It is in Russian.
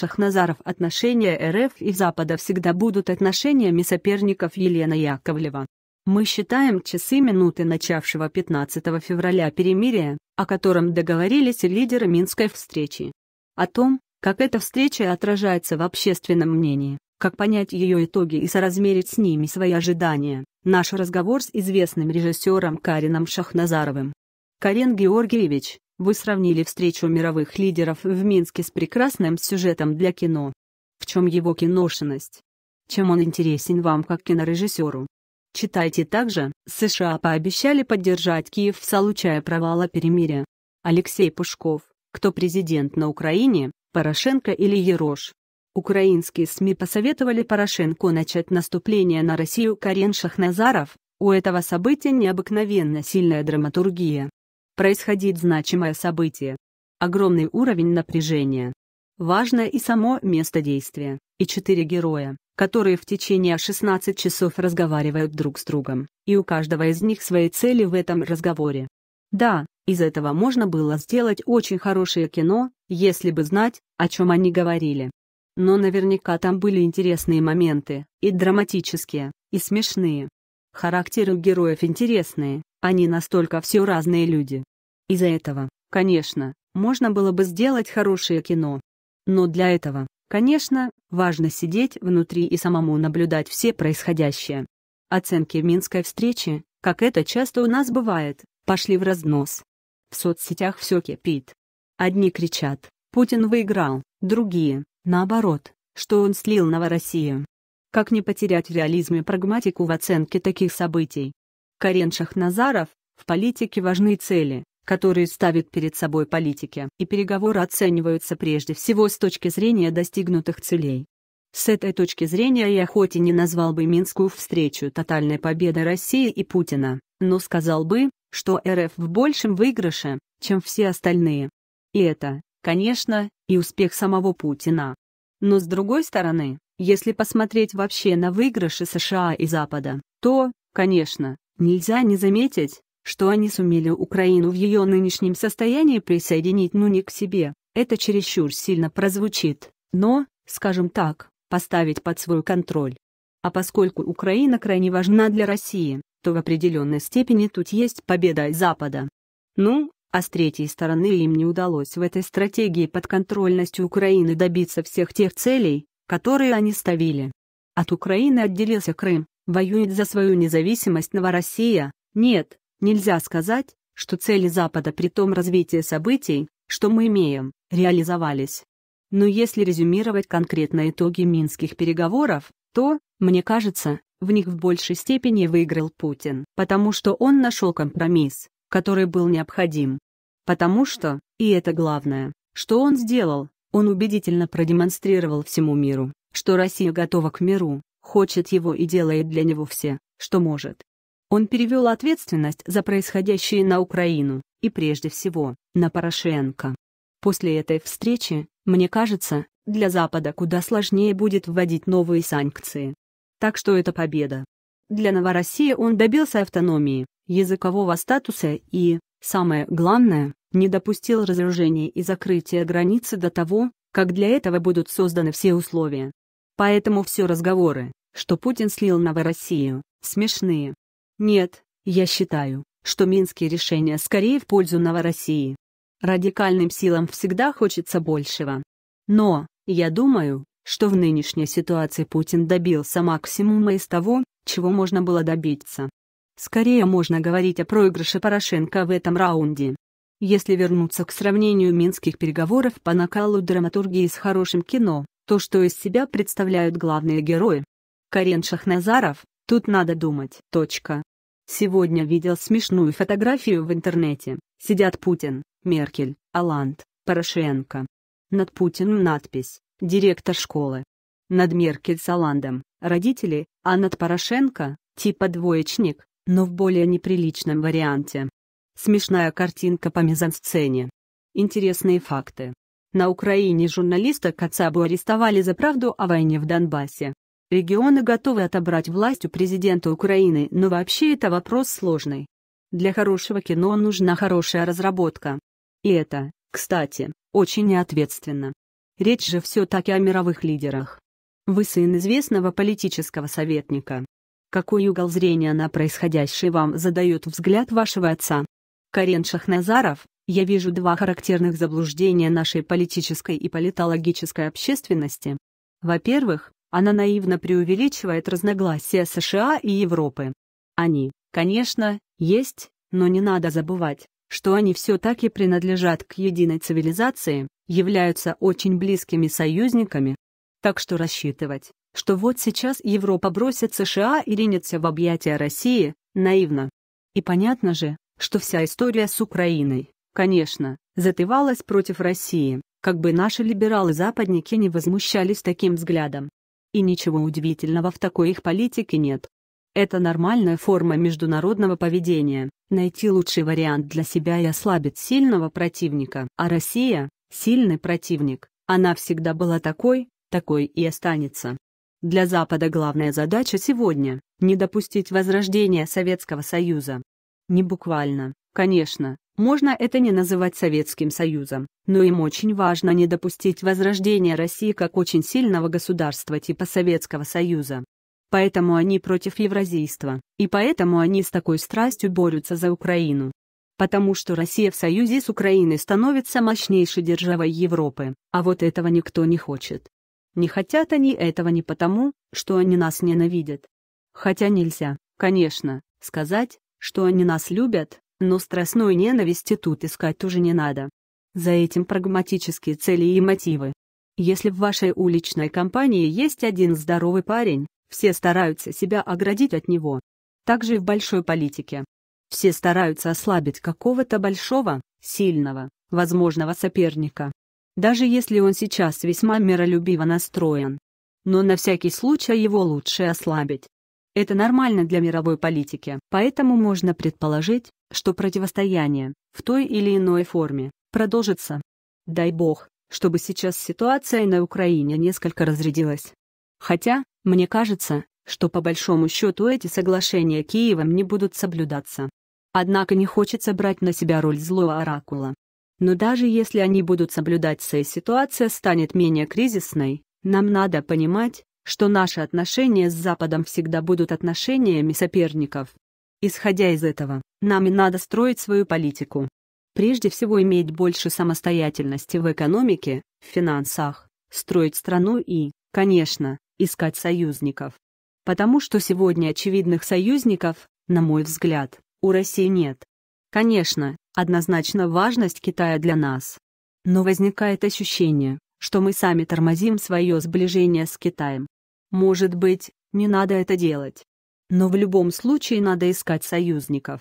Шахназаров отношения РФ и Запада всегда будут отношениями соперников Елена Яковлева. Мы считаем часы минуты начавшего 15 февраля перемирия, о котором договорились лидеры Минской встречи. О том, как эта встреча отражается в общественном мнении, как понять ее итоги и соразмерить с ними свои ожидания, наш разговор с известным режиссером Карином Шахназаровым. Карен Георгиевич, вы сравнили встречу мировых лидеров в Минске с прекрасным сюжетом для кино. В чем его киношенность? Чем он интересен вам как кинорежиссеру? Читайте также, США пообещали поддержать Киев в случае провала перемирия. Алексей Пушков, кто президент на Украине, Порошенко или Ерош? Украинские СМИ посоветовали Порошенко начать наступление на Россию Карен Шахназаров, у этого события необыкновенно сильная драматургия происходить значимое событие. Огромный уровень напряжения. важное и само место действия, и четыре героя, которые в течение 16 часов разговаривают друг с другом, и у каждого из них свои цели в этом разговоре. Да, из этого можно было сделать очень хорошее кино, если бы знать, о чем они говорили. Но наверняка там были интересные моменты, и драматические, и смешные. Характеры героев интересные, они настолько все разные люди, из-за этого, конечно, можно было бы сделать хорошее кино. Но для этого, конечно, важно сидеть внутри и самому наблюдать все происходящее. Оценки Минской встречи, как это часто у нас бывает, пошли в разнос. В соцсетях все кипит. Одни кричат «Путин выиграл», другие, наоборот, что он слил Новороссию. Как не потерять реализм и прагматику в оценке таких событий? Карен Шахназаров, в политике важны цели, которые ставят перед собой политики, и переговоры оцениваются прежде всего с точки зрения достигнутых целей. С этой точки зрения я хоть и не назвал бы Минскую встречу тотальной победой России и Путина, но сказал бы, что РФ в большем выигрыше, чем все остальные. И это, конечно, и успех самого Путина. Но с другой стороны, если посмотреть вообще на выигрыши США и Запада, то, конечно, нельзя не заметить, что они сумели Украину в ее нынешнем состоянии присоединить ну не к себе, это чересчур сильно прозвучит, но, скажем так, поставить под свой контроль. А поскольку Украина крайне важна для России, то в определенной степени тут есть победа Запада. Ну, а с третьей стороны им не удалось в этой стратегии подконтрольности Украины добиться всех тех целей, которые они ставили. От Украины отделился Крым, воюет за свою независимость Новороссия, нет, Нельзя сказать, что цели Запада при том развитии событий, что мы имеем, реализовались. Но если резюмировать конкретно итоги минских переговоров, то, мне кажется, в них в большей степени выиграл Путин, потому что он нашел компромисс, который был необходим. Потому что, и это главное, что он сделал, он убедительно продемонстрировал всему миру, что Россия готова к миру, хочет его и делает для него все, что может. Он перевел ответственность за происходящее на Украину и, прежде всего, на Порошенко. После этой встречи, мне кажется, для Запада куда сложнее будет вводить новые санкции. Так что это победа. Для Новороссии он добился автономии, языкового статуса и, самое главное, не допустил разоружения и закрытия границы до того, как для этого будут созданы все условия. Поэтому все разговоры, что Путин слил Новороссию, смешные. Нет, я считаю, что минские решения скорее в пользу Новороссии. Радикальным силам всегда хочется большего. Но, я думаю, что в нынешней ситуации Путин добился максимума из того, чего можно было добиться. Скорее можно говорить о проигрыше Порошенко в этом раунде. Если вернуться к сравнению минских переговоров по накалу драматургии с хорошим кино, то что из себя представляют главные герои? Карен Шахназаров, тут надо думать, точка. Сегодня видел смешную фотографию в интернете. Сидят Путин, Меркель, Аланд, Порошенко. Над Путиным надпись «Директор школы». Над Меркель с Аландом – родители, а над Порошенко – типа двоечник, но в более неприличном варианте. Смешная картинка по мизансцене. Интересные факты. На Украине журналиста Кацабу арестовали за правду о войне в Донбассе. Регионы готовы отобрать власть у президента Украины, но вообще это вопрос сложный. Для хорошего кино нужна хорошая разработка. И это, кстати, очень неответственно. Речь же все-таки о мировых лидерах. Вы сын известного политического советника. Какой угол зрения на происходящее вам задает взгляд вашего отца? Карен Шахназаров, я вижу два характерных заблуждения нашей политической и политологической общественности. Во-первых, она наивно преувеличивает разногласия США и Европы. Они, конечно, есть, но не надо забывать, что они все-таки принадлежат к единой цивилизации, являются очень близкими союзниками. Так что рассчитывать, что вот сейчас Европа бросит США и ринется в объятия России, наивно. И понятно же, что вся история с Украиной, конечно, затевалась против России, как бы наши либералы-западники не возмущались таким взглядом. И ничего удивительного в такой их политике нет. Это нормальная форма международного поведения – найти лучший вариант для себя и ослабить сильного противника. А Россия – сильный противник. Она всегда была такой, такой и останется. Для Запада главная задача сегодня – не допустить возрождения Советского Союза. Не буквально, Конечно, можно это не называть Советским Союзом, но им очень важно не допустить возрождения России как очень сильного государства типа Советского Союза. Поэтому они против евразийства, и поэтому они с такой страстью борются за Украину. Потому что Россия в союзе с Украиной становится мощнейшей державой Европы, а вот этого никто не хочет. Не хотят они этого не потому, что они нас ненавидят. Хотя нельзя, конечно, сказать, что они нас любят, но страстной ненависти тут искать тоже не надо. За этим прагматические цели и мотивы. Если в вашей уличной компании есть один здоровый парень, все стараются себя оградить от него. Также и в большой политике. Все стараются ослабить какого-то большого, сильного, возможного соперника. Даже если он сейчас весьма миролюбиво настроен. Но на всякий случай его лучше ослабить. Это нормально для мировой политики, поэтому можно предположить, что противостояние, в той или иной форме, продолжится. Дай бог, чтобы сейчас ситуация на Украине несколько разрядилась. Хотя, мне кажется, что по большому счету эти соглашения Киевом не будут соблюдаться. Однако не хочется брать на себя роль злого оракула. Но даже если они будут соблюдаться и ситуация станет менее кризисной, нам надо понимать, что наши отношения с Западом всегда будут отношениями соперников. Исходя из этого, нам и надо строить свою политику. Прежде всего иметь больше самостоятельности в экономике, в финансах, строить страну и, конечно, искать союзников. Потому что сегодня очевидных союзников, на мой взгляд, у России нет. Конечно, однозначно важность Китая для нас. Но возникает ощущение, что мы сами тормозим свое сближение с Китаем. Может быть, не надо это делать. Но в любом случае надо искать союзников.